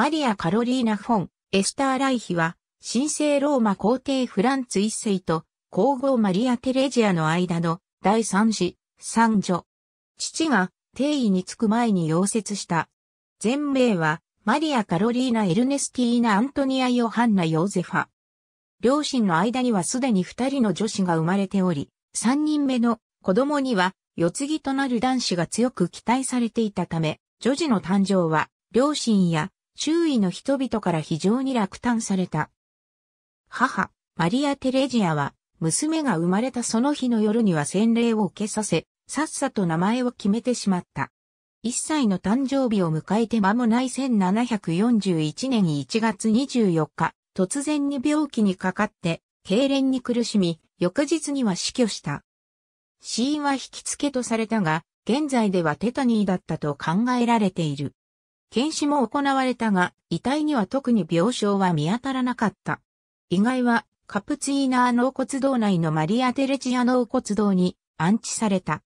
マリア・カロリーナ・フォン、エスター・ライヒは、神聖ローマ皇帝フランツ一世と皇后マリア・テレジアの間の第三子、三女。父が帝位につく前に溶接した。全名は、マリア・カロリーナ・エルネスティーナ・アントニア・ヨハンナ・ヨーゼファ。両親の間にはすでに二人の女子が生まれており、三人目の子供には、世継ぎとなる男子が強く期待されていたため、女児の誕生は、両親や周囲の人々から非常に落胆された。母、マリア・テレジアは、娘が生まれたその日の夜には洗礼を受けさせ、さっさと名前を決めてしまった。一歳の誕生日を迎えて間もない1741年1月24日、突然に病気にかかって、痙攣に苦しみ、翌日には死去した。死因は引き付けとされたが、現在ではテタニーだったと考えられている。検視も行われたが、遺体には特に病床は見当たらなかった。意外は、カプツィーナー納骨堂内のマリア・テレチア納骨堂に安置された。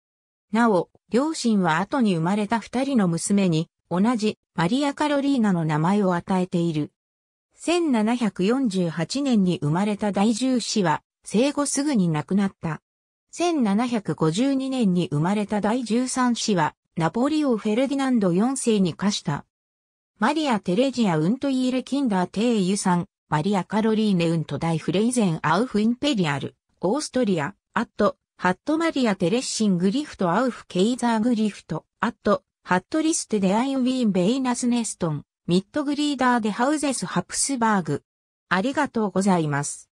なお、両親は後に生まれた二人の娘に、同じマリア・カロリーナの名前を与えている。1748年に生まれた第獣子は、生後すぐに亡くなった。1752年に生まれた第13子は、ナポリオ・フェルディナンド4世に課したマリア・テレジア・ウント・イーレ・キンダー・テイ・ユさん、マリア・カロリーネ・ウント・ダイ・フレイゼン・アウフ・インペリアル、オーストリア、アット、ハット・マリア・テレッシン・グリフト・アウフ・ケイザー・グリフト、アット、ハットリステ・デアイン・ウィーン・ベイナス・ネストン、ミッド・グリーダー・デ・ハウゼス・ハプスバーグ。ありがとうございます。